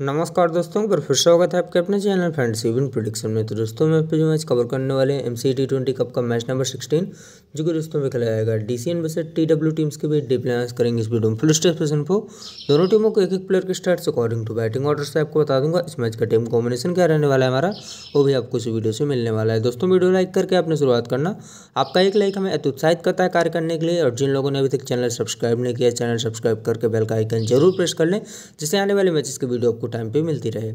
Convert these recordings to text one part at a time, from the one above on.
नमस्कार दोस्तों एक फिर स्वागत है आपके अपने चैनल फ्रेंड्स इवन प्रोडिक्शन में तो दोस्तों मैं आपको जो मैच कवर करने वाले हैं M C T twenty cup का मैच नंबर सिक्सटीन जो कि दोस्तों में खेला जाएगा डी सी एन बस टी डब्ल्यू टीम्स के बीच डीप करेंगे इस वीडियो में फुल स्टेशन फो दोनों टीमों को एक एक प्लेयर के start according to batting order से आपको बता दूंगा इस मैच का टीम कॉम्बिनेशन क्या रहने वाला है हमारा वो भी आपको इस वीडियो से मिलने वाला है दोस्तों वीडियो लाइक करके आपने शुरुआत करना आपका एक लाइक हमें अत्युत्साहित करता है कार्य करने के लिए और जिन लोगों ने अभी तक चैनल सब्सक्राइब नहीं किया चैनल सब्सक्राइब करके बेल का आइकन जरूर प्रेस कर लें जिससे आने वाले मैचेस के वीडियो आपको आपको टाइम पे मिलती रहे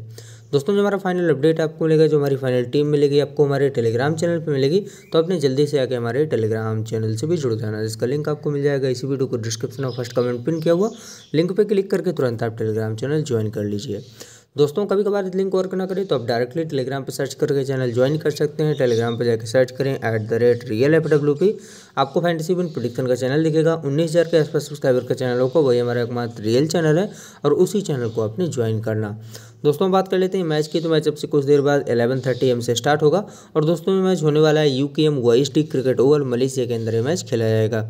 दोस्तों जो हमारा फाइनल अपडेट आपको मिलेगा जो हमारी फाइनल टीम मिलेगी आपको हमारे टेलीग्राम चैनल पर मिलेगी तो आपने जल्दी से आके हमारे टेलीग्राम चैनल से भी जुड़ जाना जिसका लिंक आपको मिल जाएगा इसी वीडियो को डिस्क्रिप्शन और फर्स्ट कमेंट पिन किया हुआ लिंक पर क्लिक करके तुरंत आप टेलीग्राम चैनल ज्वाइन कर लीजिए दोस्तों कभी कभार लिंक वर्क ना करें तो आप डायरेक्टली टेलीग्राम पर सर्च करके चैनल ज्वाइन कर सकते हैं टेलीग्राम पर जाकर सर्च करें at the rate real F W P आपको फैंटेसी बिन प्रोडिक्शन का चैनल दिखेगा उन्नीस हज़ार के आसपास सब्सक्राइबर का चैनल होगा वही हमारा एकमात्र रियल चैनल है और उसी चैनल को आपने ज्वाइन करना दोस्तों हम बात कर लेते हैं मैच की तो मैच अब से कुछ देर बाद 11:30 थर्टी एम से स्टार्ट होगा और दोस्तों में मैच होने वाला है U K M Y S D Cricket Oval Malaysia के अंदर ये मैच खेला जाएगा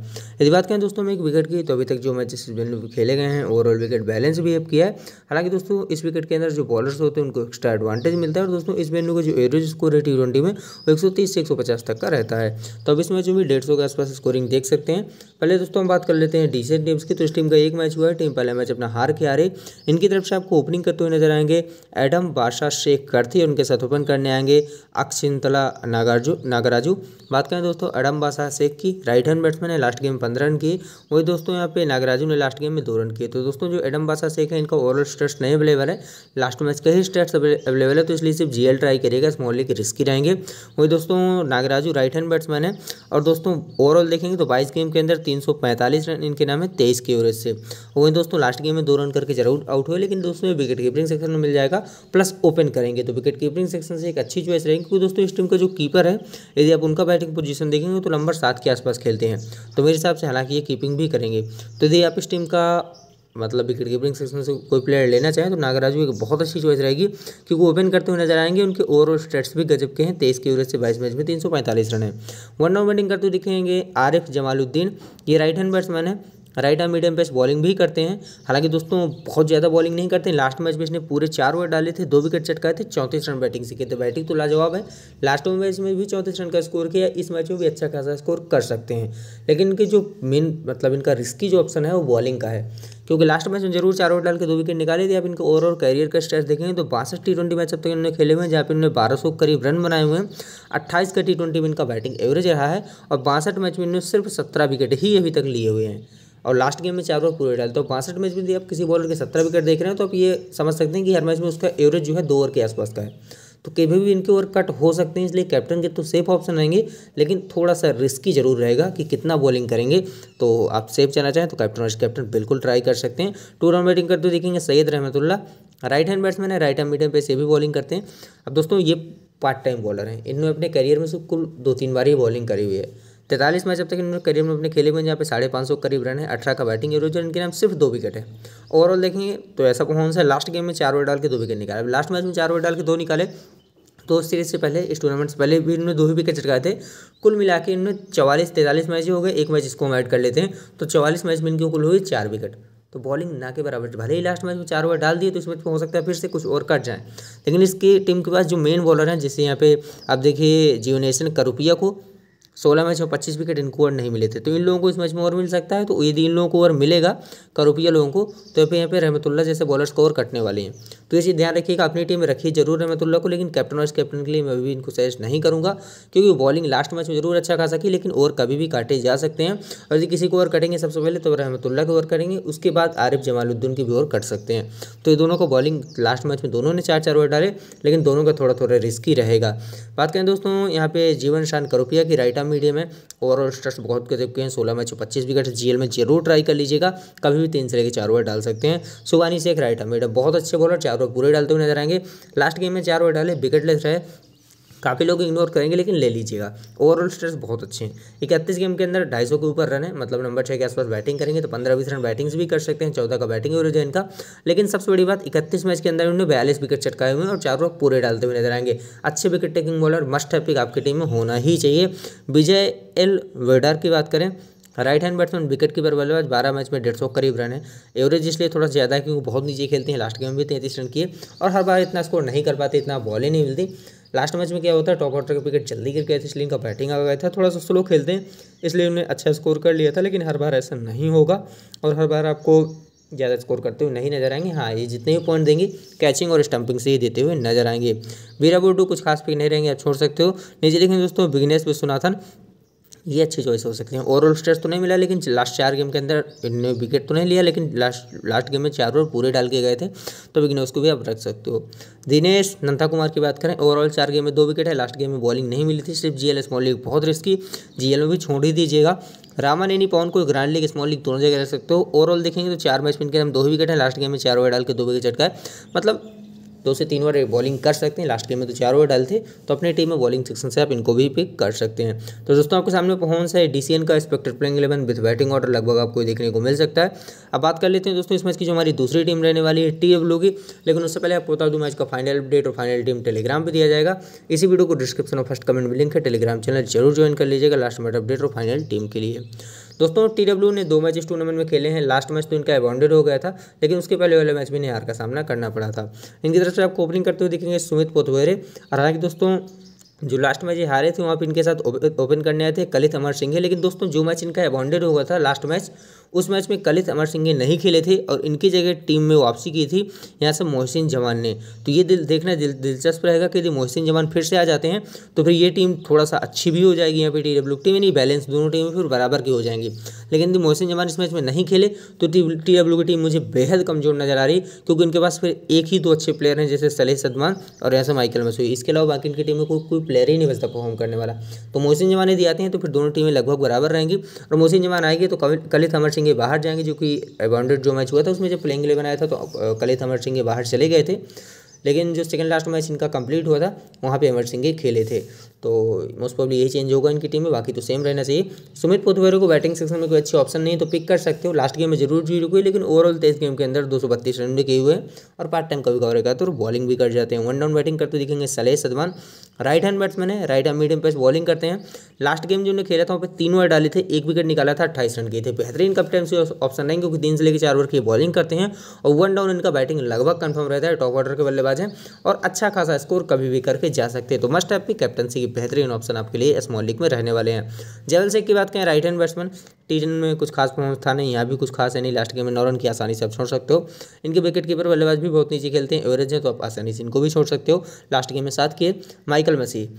यदि बात करें दोस्तों में एक विकेट की तो अभी तक जो मैच इस सीजन खेले गए हैं ओवरऑल विकेट बैलेंस भी अब किया है हालांकि दोस्तों इस विकेट के अंदर जो बॉलर्स होते हैं उनको एक्स्ट्रा एडवांटेज मिलता है और दोस्तों इस वेन्यू का जो एवरेज स्कोर है टी ट्वेंटी में वो एक से एक तक का रहता है तो अब इस मैच में भी डेढ़ के आसपास स्कोरिंग देख सकते हैं पहले दोस्तों हम बात कर लेते हैं डीसेंट टीम्स की तो इस टीम का एक मैच हुआ है टीम पहला मैच अपना हार के आ रही इनकी तरफ से आपको ओपनिंग करते हुए नजर आएंगे एडम बादशाह शेख करथी उनके साथ ओपन करने आएंगे अक्षिंतला नागार्जु नागराजू बात करें दोस्तों एडम बादशाह शेख की राइट हैंड बैट्समैन है लास्ट गेम में पंद्रह रन किए वही दोस्तों यहाँ पे नागराजू ने लास्ट गेम में दो रन किए तो दोस्तों जो एडम बादशाह शेख है इनका ओवरऑल स्टेट्स नहीं अवेलेबल है लास्ट मैच के ही स्टेट्स अवेलेबल है तो इसलिए सिर्फ जी ट्राई करेगा स्मॉल लेके रिस्की रहेंगे वही दोस्तों नागराजू राइट हैंड बैट्समैन है और दोस्तों ओवरऑल देखेंगे तो बाईस गेम के अंदर तीन रन इनके नाम है तेईस की ओवरेज से वही दोस्तों लास्ट गेम में दो रन करके जरूर आउट हुए लेकिन दोस्तों विकेट कीपिंग सेक्शन में मिल जाएगा प्लस ओपन करेंगे तो विकेट कीपिंग सेक्शन से एक अच्छी चॉइस रहेगी क्योंकि दोस्तों इस टीम का जो कीपर है यदि आप उनका बैटिंग पोजीशन देखेंगे तो नंबर सात के आसपास खेलते हैं तो मेरे हिसाब से हालांकि ये कीपिंग भी करेंगे तो यदि आप इस टीम का मतलब विकेट कीपिंग सेक्शन से कोई प्लेयर लेना चाहें तो नागराजू एक बहुत अच्छी चॉइस रहेगी क्योंकि ओपन करते हुए नजर आएंगे उनके ओवरऑल स्टेट्स भी गजब के हैं तेईस के एवरेज से बाईस मैच में तीन सौ पैंतालीस रन है वन डाउन बैटिंग करते हुए दिखेंगे आरिफ जमालुद्दीन ये राइट हैंड बैट्समैन है right arm medium pace bowling भी करते हैं हालांकि दोस्तों बहुत ज़्यादा बॉलिंग नहीं करते हैं लास्ट मैच में इसने पूरे चार ओवर डाले थे दो विकेट चटकाए थे चौंतीस रन बैटिंग से किए थे बैटिंग तो लाजवाब है लास्ट मैच में भी चौंतीस रन का स्कोर किया इस मैच में भी अच्छा खासा स्कोर कर सकते हैं लेकिन इनके जो मेन मतलब इनका रिस्की जो ऑप्शन है वो बॉलिंग का है क्योंकि लास्ट मैच में जरूर चार ओवर डाल के दो विकेट निकाले थे आप इनके ओवरऑल कैरियर का स्ट्रेस देखेंगे तो बासठ टी ट्वेंटी मैच अब तक इन्होंने खेले हुए हैं जहाँ पर इन्होंने बारह सौ करीब रन बनाए हुए हैं अट्ठाईस का टी ट्वेंटी में इनका बैटिंग एवरेज रहा है और बासठ मैच में इन्होंने सिर्फ सत्रह विकेट ही अभी तक लिए हुए हैं और लास्ट गेम में चार ओवर पूरे डाले तो पांसठ मैच में यदि आप किसी बॉलर के सत्रह विकेट देख रहे हैं तो आप ये समझ सकते हैं कि हर मैच में उसका एवरेज जो है दो ओवर के आसपास का है तो कभी भी इनके ओवर कट हो सकते हैं इसलिए कैप्टन के तो सेफ ऑप्शन रहेंगे लेकिन थोड़ा सा रिस्की जरूर रहेगा कि कितना बॉलिंग करेंगे तो आप सेफ जाना चाहें तो कैप्टन और कैप्टन बिल्कुल ट्राई कर सकते हैं टू राउंड बैटिंग करते हुए देखेंगे Syed Rahmatullah right hand batsman है राइट हैंड मीडियम पे से भी बॉलिंग करते हैं अब दोस्तों ये पार्ट टाइम बॉलर हैं इन्होंने अपने करियर में से कुल दो तीन बार ही बॉलिंग करी हुई है तैतालीस मैच अब तक इन्होंने करियर में अपने खेले हुए जहाँ पे साढ़े पाँच सौ करीब रन है अठारह का बैटिंग एवरेज और इनके नाम सिर्फ दो विकेट है ओवरऑल देखेंगे तो ऐसा कौन सा लास्ट गेम में चार ओवर डाल के दो विकेट निकाले लास्ट मैच में चार ओवर डाल के दो निकाले तो सीरीज से पहले इस टूर्नामेंट से पहले भी इन्होंने दो ही विकेट चटकाए थे कुल मिला के इन्होंने चवालीस तैंतालीस मैच ही हो गए एक मैच इसको हम ऐड कर लेते हैं तो चवालीस मैच में इनकी कुल हुई चार विकेट तो बॉलिंग ना के बराबर भले ही लास्ट मैच में चार ओवर डाल दिए तो इस मैच में हो सकता है फिर से कुछ और कट जाए लेकिन इसकी टीम के पास जो मेन बॉलर हैं जैसे यहाँ पे आप देखिए जीवनेशन करुपिया को सोलह मैच में पच्चीस विकेट इनको ओवर नहीं मिले थे तो इन लोगों को इस मैच में ओवर मिल सकता है तो यदि इन लोगों को ओवर मिलेगा करोपिया लोगों को तो फिर यहाँ पे रहमतुल्ला जैसे बॉलर्स को ओवर कटने वाले हैं तो ये चीज़ ध्यान रखिएगा अपनी टीम में रखिए जरूर रहमतुल्ला को लेकिन कैप्टन वाइस कैप्टन के लिए मैं भी इनको सजेस्ट नहीं करूँगा क्योंकि बॉलिंग लास्ट मैच में जरूर अच्छा खा सकी लेकिन ओवर कभी भी काटे जा सकते हैं और यदि किसी को ओवर कटेंगे सबसे पहले तो रहमतुल्ला को ओवर करेंगे उसके बाद आरिफ जमालुद्दीन की भी ओवर कट सकते हैं तो ये दोनों को बॉलिंग लास्ट मैच में दोनों ने चार चार ओवर डाले लेकिन दोनों का थोड़ा थोड़ा रिस्की रहेगा बात करें दोस्तों यहाँ पे जीवन शान करोपिया की राइट आर्म मीडियम है ओवरऑल स्ट्रेस बहुत कर चुके हैं सोलह मैच पच्चीस विकेट जीएल में जरूर ट्राई कर लीजिएगा कभी भी तीन से लेकर चार ओवर डाल सकते हैं सुबानी से एक राइट है मीडियम बहुत अच्छे बॉलर चार ओवर पूरे डालते हुए नजर आएंगे लास्ट गेम में चार ओवर डाले विकेट रहे काफ़ी लोग इग्नोर करेंगे लेकिन ले लीजिएगा ओवरऑल स्टेट्स बहुत अच्छे हैं इकतीस गेम के अंदर ढाई के ऊपर रन है मतलब नंबर छः के आसपास बैटिंग करेंगे तो पंद्रह बीस रन बैटिंग्स भी कर सकते हैं चौदह का बैटिंग एवरेज है इनका लेकिन सबसे बड़ी बात इकतीस मैच के अंदर उन्होंने बयालीस विकेट चटकाए हुए हैं और चारों पूरे डालते हुए नजर आएंगे अच्छे विकेट टेकिंग बॉलर मस्ट है पिक आपकी टीम में होना ही चाहिए विजय एल वेडर की बात करें right hand batsman wicket keeper बल्लेबाज बारह मैच में डेढ़ सौ करीब रन है एवरेज इसलिए थोड़ा ज़्यादा है क्योंकि बहुत नीचे खेलते हैं लास्ट गेम भी तैंतीस रन किए और हर बार इतना स्कोर नहीं कर पाते इतना बॉल ही नहीं मिलती लास्ट मैच में क्या होता है टॉप ऑर्डर के विकेट जल्दी गिर गए थे इसलिए इनका बैटिंग आ गया था थोड़ा सा स्लो खेलते हैं इसलिए उन्हें अच्छा स्कोर कर लिया था लेकिन हर बार ऐसा नहीं होगा और हर बार आपको ज़्यादा स्कोर करते हुए नहीं नजर आएंगे हाँ ये जितने भी पॉइंट देंगे कैचिंग और स्टंपिंग से ही देते हुए नजर आएंगे वीरा बोडू कुछ खास पिक नहीं रहेंगे आप छोड़ सकते हो नीचे देखेंगे दोस्तों बिगनेस विश्वनाथन ये अच्छी चॉइस हो सकती है ओवरऑल स्ट्रेस तो नहीं मिला लेकिन लास्ट चार गेम के अंदर इन्होंने विकेट तो नहीं लिया लेकिन लास्ट लास्ट गेम में चार ओवर पूरे डाल के गए थे तो विग्नेश को भी आप रख सकते हो दिनेश नंथा कुमार की बात करें ओवरऑल चार गेम में दो विकेट है लास्ट गेम में बॉलिंग नहीं मिली थी सिर्फ जी स्मॉल लीग बहुत रिस्की जी में भी छोड़ ही दीजिएगा रामानेनी पवन को ग्रांड लीग स्मॉल लीग दोनों जगह रह सकते हो ओवरऑल देखेंगे तो चार मैच में के हम दो ही विकेट हैं लास्ट गेम में चार ओवर डाल के दो विकेट चटकाए मतलब दो से तीन बार बॉलिंग कर सकते हैं लास्ट गेम में तो चार ओवर डाले थे तो अपने टीम में बॉलिंग सेक्शन से आप इनको भी पिक कर सकते हैं तो दोस्तों आपके सामने सा है डीसीएन का expected playing eleven with batting order लगभग आपको देखने को मिल सकता है अब बात कर लेते हैं दोस्तों इस मैच की जो हमारी दूसरी टीम रहने वाली है टी की लेकिन उससे पहले आपको बता दूँ मैच का फाइनल अपडेट और फाइनल टीम टेलीग्राम पर दिया जाएगा इसी वीडियो को डिस्क्रिप्शन और फर्स्ट कमेंट में लिंक है टेलीग्राम चैनल जरूर ज्वाइन कर लीजिएगा लास्ट मैच अपडेट और फाइनल टीम के लिए दोस्तों टी ने दो मैच इस टूर्नामेंट में खेले हैं लास्ट मैच तो इनका एबॉन्डेड हो गया था लेकिन उसके पहले वाले मैच भी नहीं हार का सामना करना पड़ा था इनकी तरफ से आपको ओपनिंग करते हुए देखेंगे सुमित पोतवेरे और हालांकि दोस्तों जो लास्ट मैच ये हारे थे वहाँ पर इनके साथ ओपन करने आए थे कलित अमर सिंह है लेकिन दोस्तों जो मैच इनका अबॉन्डेड हुआ था लास्ट मैच उस मैच में कलित अमर सिंह नहीं खेले थे और इनकी जगह टीम में वापसी की थी यहाँ से मोहसिन जवान ने तो ये दिल देखना दिल, दिलचस्प रहेगा कि यदि मोहसिन जवान फिर से आ जाते हैं तो फिर ये टीम थोड़ा सा अच्छी भी हो जाएगी यहाँ पे टी डब्ल्यू टीम यानी बैलेंस दोनों टीमें फिर बराबर की हो जाएंगी लेकिन यदि मोहसिन जमान इस मैच में नहीं खेले तो टी डब्ल्यू की टीम मुझे बेहद कमजोर नजर आ रही क्योंकि उनके पास फिर एक ही दो अच्छे प्लेयर हैं जैसे सलेह सदमान और यहाँ से माइकल मसूई इसके अलावा बाकी इनकी टीम में कोई प्लेयर ही नहीं बचता परफॉर्म करने वाला तो मोहसिन जवान यदि आते हैं तो फिर दोनों टीमें लगभग बराबर रहेंगी और मोहसिन जवान आएगी तो कलित अमर सिंह बाहर जाएंगे जो कि बाउंड्रेड जो मैच हुआ था उसमें जब प्लेइंग इलेवन आया था तो कलित अमर सिंह बाहर चले गए थे लेकिन जो सेकंड लास्ट मैच इनका कंप्लीट हुआ था वहाँ पे अमर सिंह खेले थे तो मोस्ट प्रॉब्ली यही चेंज होगा इनकी टीम में बाकी तो सेम रहना चाहिए सुमित पोथवेरे को बैटिंग सेक्शन में कोई अच्छी ऑप्शन नहीं तो पिक कर सकते हो लास्ट गेम में जरूर जीरो हुई लेकिन ओवरऑल तेज गेम के अंदर दो सौ बत्तीस रन भी किए हुए और पार्ट टाइम कभी कवर करते तो और बॉलिंग भी कर जाते हैं वन डाउन बैटिंग करते दिखेंगे सलेश सदवान राइट हैंड बैट्समैन है right hand medium pace bowling करते हैं लास्ट गेम जो उन्होंने खेला था वहाँ पर तीन ओवर डाले थे एक विकेट निकाला था अट्ठाईस रन के थे बेहतरीन कप्टन से ऑप्शन रहेंगे क्योंकि तीन से लेकर चार ओवर की बॉलिंग करते हैं और वन डाउन इनका बैटिंग लगभग कन्फर्म रहता है टॉप ऑर्डर के बल्लेबाज बल्लेबाज हैं और अच्छा खासा स्कोर कभी भी करके जा सकते हैं तो मस्ट है कैप्टनसी की बेहतरीन ऑप्शन आपके लिए स्मॉल लीग में रहने वाले हैं जेवल से की बात करें राइट हैंड बैट्समैन टी में कुछ खास परफॉर्मेंस था नहीं यहाँ भी कुछ खास है नहीं लास्ट गेम में नौ रन की आसानी से आप छोड़ सकते हो इनके विकेट कीपर बल्लेबाज भी बहुत नीचे खेलते हैं एवरेज है तो आप आसानी से इनको भी छोड़ सकते हो लास्ट गेम में साथ किए Michael Masih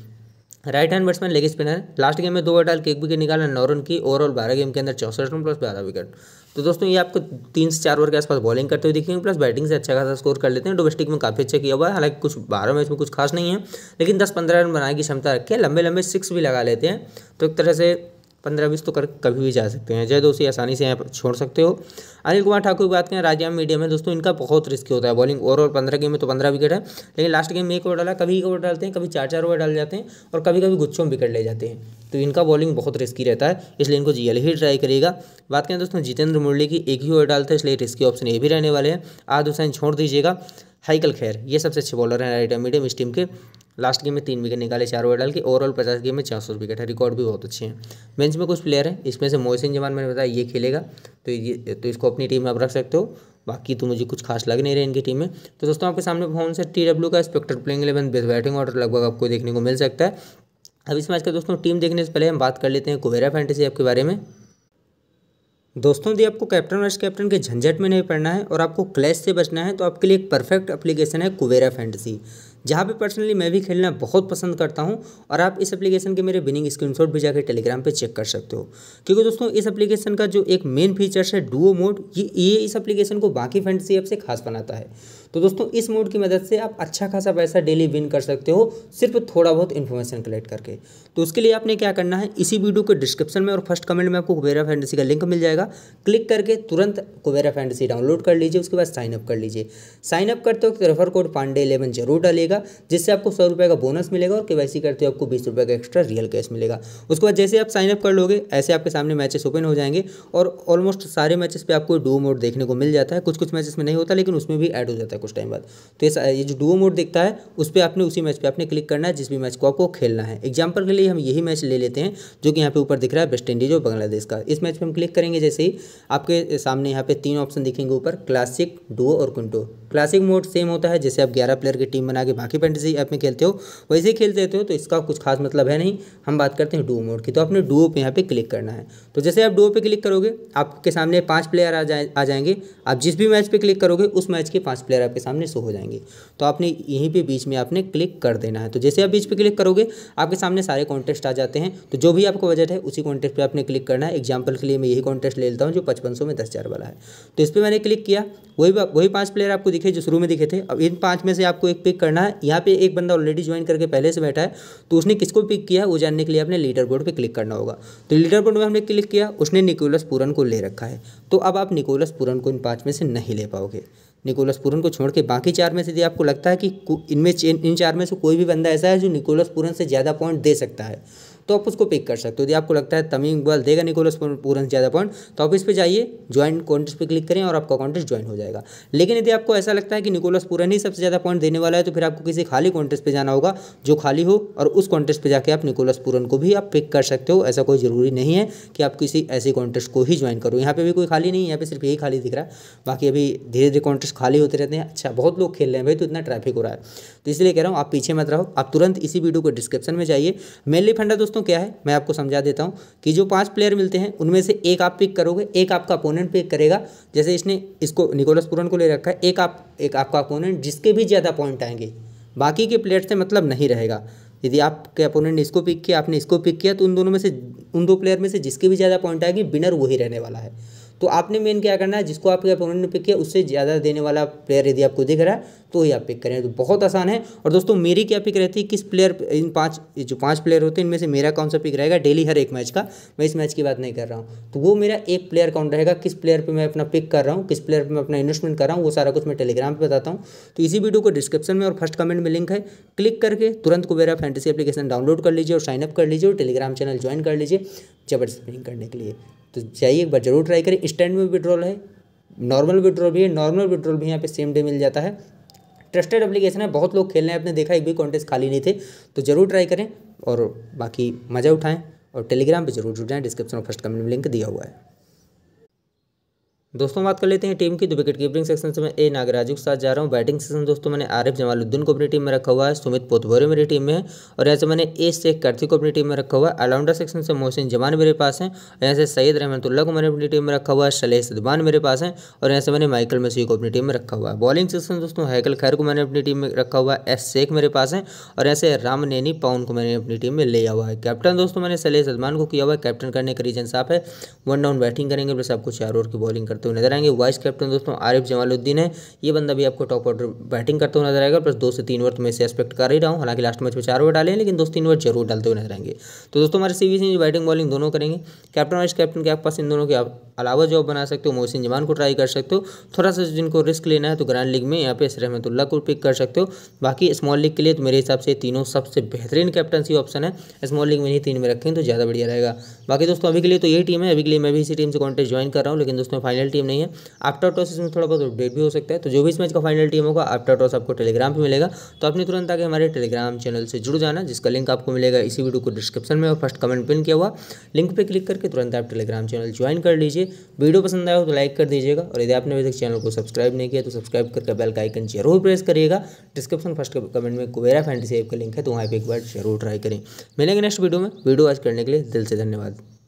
right hand batsman leg spinner last game में दो ओवर डाल के एक विकेट निकाला नौ रन की ओवरऑल बारह गेम के अंदर चौसठ रन प्लस बारह विकेट तो दोस्तों ये आपको तीन से चार ओवर के आसपास बॉलिंग करते हुए दिखेंगे प्लस बैटिंग से अच्छा खासा स्कोर कर लेते हैं डोमेस्टिक में काफ़ी अच्छा किया हुआ है हालांकि कुछ बारह मैच में कुछ खास नहीं है लेकिन दस पंद्रह रन बनाने की क्षमता रखी है लंबे लंबे सिक्स भी लगा लेते हैं तो एक तरह से पंद्रह बीस तो कर कभी भी जा सकते हैं जय दोस्ती आसानी से यहाँ पर छोड़ सकते हो अनिल कुमार ठाकुर की बात करें राज्याम मीडियम है दोस्तों इनका बहुत रिस्क होता है बॉलिंग ओवरऑल पंद्रह गेम में तो पंद्रह विकेट है लेकिन लास्ट गेम में एक ओवर डाला कभी एक ओवर डालते हैं कभी चार चार ओवर डाल जाते हैं और कभी कभी गुच्छों में विकेट ले जाते हैं तो इनका बॉलिंग बहुत रिस्की रहता है इसलिए इनको जी ही ट्राई करिएगा बात करें दोस्तों जितेंद्र मुरली की एक ही ओवर डालते हैं इसलिए रिस्की ऑप्शन ये भी रहने वाले हैं आद हुसैन छोड़ दीजिएगा हाइकल खैर ये सबसे अच्छे बॉलर हैं राइट मीडियम इस टीम के लास्ट गेम में तीन विकेट निकाले चार ओवर डाल के ओवरऑल पचास गेम में चार सौ विकेट है रिकॉर्ड भी बहुत अच्छे हैं बेंच में कुछ प्लेयर हैं इसमें से मोहसिन जवान मैंने बताया ये खेलेगा तो ये तो इसको अपनी टीम में आप रख सकते हो बाकी तो मुझे कुछ खास लग नहीं रहे इनकी टीम में तो दोस्तों आपके सामने फोन से टी डब्ल्यू का expected playing eleven batting order लगभग आपको देखने को मिल सकता है अब इस मैच का दोस्तों टीम देखने से पहले हम बात कर लेते हैं कुबेरा फैंटेसी ऐप के बारे में दोस्तों यदि आपको कैप्टन वाइस कैप्टन के झंझट में नहीं पड़ना है और आपको क्लैश से बचना है तो आपके लिए एक परफेक्ट एप्लीकेशन है कुबेरा फैंटेसी जहाँ पे पर्सनली मैं भी खेलना बहुत पसंद करता हूँ और आप इस एप्लीकेशन के मेरे विनिंग स्क्रीनशॉट भी जाकर टेलीग्राम पे चेक कर सकते हो क्योंकि दोस्तों इस एप्लीकेशन का जो एक मेन फीचर्स है डुओ मोड ये ये इस एप्लीकेशन को बाकी फैंटेसी ऐप से खास बनाता है तो दोस्तों इस मोड की मदद से आप अच्छा खासा पैसा डेली विन कर सकते हो सिर्फ थोड़ा बहुत इन्फॉर्मेशन कलेक्ट करके तो उसके लिए आपने क्या करना है इसी वीडियो के डिस्क्रिप्शन में और फर्स्ट कमेंट में आपको कुबेरा फैंडसी का लिंक मिल जाएगा क्लिक करके तुरंत कुबेरा फैंटेसी डाउनलोड कर लीजिए उसके बाद साइनअप कर लीजिए साइन अप करते वक्त रेफर कोड पांडे इलेवन जरूर डालिएगा मिलेगा जिससे आपको सौ रुपये का बोनस मिलेगा और के करते हो आपको बीस रुपये का एक्स्ट्रा रियल कैश मिलेगा उसके बाद जैसे आप साइनअप कर लोगे ऐसे आपके सामने मैचेस ओपन हो जाएंगे और ऑलमोस्ट सारे मैचेस पे आपको डुओ मोड देखने को मिल जाता है कुछ कुछ मैचेस में नहीं होता लेकिन उसमें भी ऐड हो जाता है कुछ टाइम बाद तो ये जो डुओ मोड दिखता है उस पर आपने उसी मैच पर आपने क्लिक करना है जिस भी मैच को आपको खेलना है एग्जाम्पल के लिए हम यही मैच ले लेते हैं जो कि यहाँ पे ऊपर दिख रहा है वेस्ट इंडीज और बांग्लादेश का इस मैच पर हम क्लिक करेंगे जैसे ही आपके सामने यहाँ पे तीन ऑप्शन दिखेंगे ऊपर क्लासिक डुओ और क्विंटो क्लासिक मोड सेम होता है जैसे आप ग्यारह प्लेयर की टीम बना के बाकी फैंटेसी ऐप में खेलते हो वैसे ही खेलते रहते हो तो इसका कुछ खास मतलब है नहीं हम बात करते हैं डुओ मोड की तो आपने डुओ पे यहाँ पे क्लिक करना है तो जैसे आप डुओ पे क्लिक करोगे आपके सामने पाँच प्लेयर आ जाए आ जाएंगे आप जिस भी मैच पर क्लिक करोगे उस मैच के पाँच प्लेयर आपके सामने शो हो जाएंगे तो आपने यहीं पर बीच में आपने क्लिक कर देना है तो जैसे आप बीच पर क्लिक करोगे आपके सामने सारे कॉन्टेस्ट आ जाते हैं तो जो भी आपका बजट है उसी कॉन्टेस्ट पर आपने क्लिक करना है एग्जाम्पल के लिए मैं यही कॉन्टेस्ट ले लेता हूँ जो पचपन में दस वाला है तो इस पर मैंने क्लिक किया वही वही पांच प्लेयर आपको दिखे जो शुरू में दिखे थे अब इन पांच में से आपको एक पिक करना है है यहाँ पे एक बंदा ऑलरेडी ज्वाइन करके पहले से बैठा है तो उसने किसको पिक किया वो जानने के लिए अपने लीडर बोर्ड पर क्लिक करना होगा तो लीडर बोर्ड में हमने क्लिक किया उसने निकोलस पूरन को ले रखा है तो अब आप निकोलस पूरन को इन पाँच में से नहीं ले पाओगे निकोलस पूरन को छोड़ के बाकी चार में से यदि आपको लगता है कि इनमें इन चार में से कोई भी बंदा ऐसा है जो निकोलस पूरन से ज़्यादा पॉइंट दे सकता है तो आप उसको पिक कर सकते हो यदि आपको लगता है तमीम इकबाल देगा निकोलस पूरन ज़्यादा पॉइंट तो आप इस पर जाइए ज्वाइन कॉन्टेस्ट पर क्लिक करें और आपका कॉन्टेस्ट ज्वाइन हो जाएगा लेकिन यदि आपको ऐसा लगता है कि निकोलस पूरन ही सबसे ज़्यादा पॉइंट देने वाला है तो फिर आपको किसी खाली कॉन्टेस्ट पर जाना होगा जो खाली हो और उस कॉन्टेस्ट पर जाकर आप निकोलस पूरन को भी आप पिक कर सकते हो ऐसा कोई ज़रूरी नहीं है कि आप किसी ऐसे कॉन्टेस्ट को ही ज्वाइन करो यहाँ पर भी कोई खाली नहीं है यहाँ पर सिर्फ यही खाली दिख रहा है बाकी अभी धीरे धीरे कॉन्टेस्ट खाली होते रहते हैं अच्छा बहुत लोग खेल रहे हैं भाई तो इतना ट्रैफिक हो रहा है तो इसलिए कह रहा हूँ आप पीछे मत रहो आप तुरंत इसी वीडियो को डिस्क्रिप्शन में जाइए मेनली फंडा दोस्तों दोस्तों क्या है मैं आपको समझा देता हूँ कि जो पांच प्लेयर मिलते हैं उनमें से एक आप पिक करोगे एक आपका अपोनेंट पिक करेगा जैसे इसने इसको निकोलस पुरन को ले रखा है एक आप एक आपका अपोनेंट जिसके भी ज़्यादा पॉइंट आएंगे बाकी के प्लेयर से मतलब नहीं रहेगा यदि आपके अपोनेंट ने इसको पिक किया आपने इसको पिक किया तो उन दोनों में से उन दो प्लेयर में से जिसके भी ज़्यादा पॉइंट आएंगे विनर वही रहने वाला है तो आपने मेन क्या करना है जिसको आपके अपोनेंट ने पिक किया उससे ज़्यादा देने वाला प्लेयर यदि आपको दिख रहा है तो ही आप पिक करें तो बहुत आसान है और दोस्तों मेरी क्या पिक रहती है किस प्लेयर इन पाँच जो पाँच प्लेयर होते हैं इनमें से मेरा कौन सा पिक रहेगा डेली हर एक मैच का मैं इस मैच की बात नहीं कर रहा हूँ तो वो मेरा एक प्लेयर काउंट रहेगा किस प्लेयर पर मैं अपना पिक कर रहा हूँ किस प्लेयर पर मैं अपना इन्वेस्टमेंट कर रहा हूँ वो सारा कुछ मैं टेलीग्राम पर बताता हूँ तो इसी वीडियो को डिस्क्रिप्शन में और फर्स्ट कमेंट में लिंक है क्लिक करके तुरंत को मेरा फैंटेसी एप्लीकेशन डाउनलोड कर लीजिए और साइनअप कर लीजिए और टेलीग्राम चैनल ज्वाइन कर लीजिए जबरदस्त करने के लिए तो जाइए एक बार ज़रूर ट्राई करें स्टैंड में विड्रॉल है नॉर्मल विड्रॉल भी है नॉर्मल विड्रॉल भी यहाँ पे सेम डे मिल जाता है ट्रस्टेड एप्लीकेशन है बहुत लोग खेल रहे हैं आपने देखा एक भी कॉन्टेस्ट खाली नहीं थे तो ज़रूर ट्राई करें और बाकी मज़ा उठाएं और टेलीग्राम पर जरूर जुड़ जाएँ डिस्क्रिप्शन और फर्स्ट कमेंट में लिंक दिया हुआ है दोस्तों बात कर लेते हैं टीम की तो विकेट कीपिंग सेक्शन से मैं ए नागराजू के साथ जा रहा हूँ बैटिंग सेक्शन दोस्तों मैंने आरिफ जमालुद्दीन को अपनी टीम में रखा हुआ है सुमित पोतभोरे मेरी टीम में है और यहाँ से मैंने ए शेख कार्तिक को अपनी टीम में रखा हुआ है ऑलराउंडर सेक्शन से मोहसिन जमान मेरे पास है यहाँ से सैयद रहमतुल्ला को मैंने अपनी टीम में रखा हुआ है शलेह सदबान मेरे पास है और यहाँ से मैंने माइकल मसीह को अपनी टीम में रखा हुआ है बॉलिंग सेक्शन दोस्तों हैकल खैर को मैंने अपनी टीम में रखा हुआ है एस शेख मेरे पास है और यहाँ से राम नैनी पाउन को मैंने अपनी टीम में लिया हुआ है कैप्टन दोस्तों मैंने शलेह सदमान को किया हुआ है कैप्टन करने का रीजन साफ है वन डाउन बैटिंग करेंगे बस आपको चार ओवर की बॉलिंग करते करते हुए नजर आएंगे वाइस कैप्टन दोस्तों आरिफ जमालुद्दीन है ये बंदा भी आपको टॉप ऑर्डर बैटिंग करते हुए नजर आएगा प्लस दो से तीन ओवर तो मैं इसे एक्सपेक्ट कर ही रहा हूँ हालांकि लास्ट मैच में चार ओवर डाले लेकिन दो तीन ओवर जरूर डालते हुए नजर आएंगे तो दोस्तों हमारे सी सिंह बैटिंग बॉलिंग दोनों करेंगे कैप्टन वाइस कैप्टन के आपके पास इन दोनों के अलावा जो बना सकते हो मोहसिन जमान को ट्राई कर सकते हो थोड़ा सा जिनको रिस्क लेना है तो ग्रैंड लीग में यहाँ पे रहमतुल्ला को पिक कर सकते हो बाकी स्मॉल लीग के लिए तो मेरे हिसाब से तीनों सबसे बेहतरीन कैप्टनसी ऑप्शन है स्मॉल लीग में ही तीन में रखें तो ज़्यादा बढ़िया रहेगा बाकी दोस्तों अभी के लिए तो यही टीम है अभी के लिए मैं भी इसी टीम से कॉन्टेस्ट ज्वाइन कर रहा हूँ लेकिन दोस्तों फाइनल टीम नहीं है आफ्टर टॉस इसमें थोड़ा बहुत अपडेट भी हो सकता है तो जो भी इस मैच का फाइनल टीम होगा आफ्टर टॉस आपको टेलीग्राम पर मिलेगा तो अपने तुरंत आगे हमारे टेलीग्राम चैनल से जुड़ जाना जिसका लिंक आपको मिलेगा इसी वीडियो को डिस्क्रिप्शन में और फर्स्ट कमेंट पिन किया हुआ लिंक पर क्लिक करके तुरंत आप टेलीग्राम चैनल ज्वाइन कर लीजिए वीडियो पसंद आया हो तो लाइक कर दीजिएगा और यदि आपने अभी तक चैनल को सब्सक्राइब नहीं किया तो सब्सक्राइब करके बेल का आइकन जरूर प्रेस करिएगा डिस्क्रिप्शन फर्स्ट कमेंट में कुबेरा फैंटी सेव का लिंक है तो वहाँ पर एक बार जरूर ट्राई करें मिलेंगे नेक्स्ट वीडियो में वीडियो आज करने के लिए दिल से धन्यवाद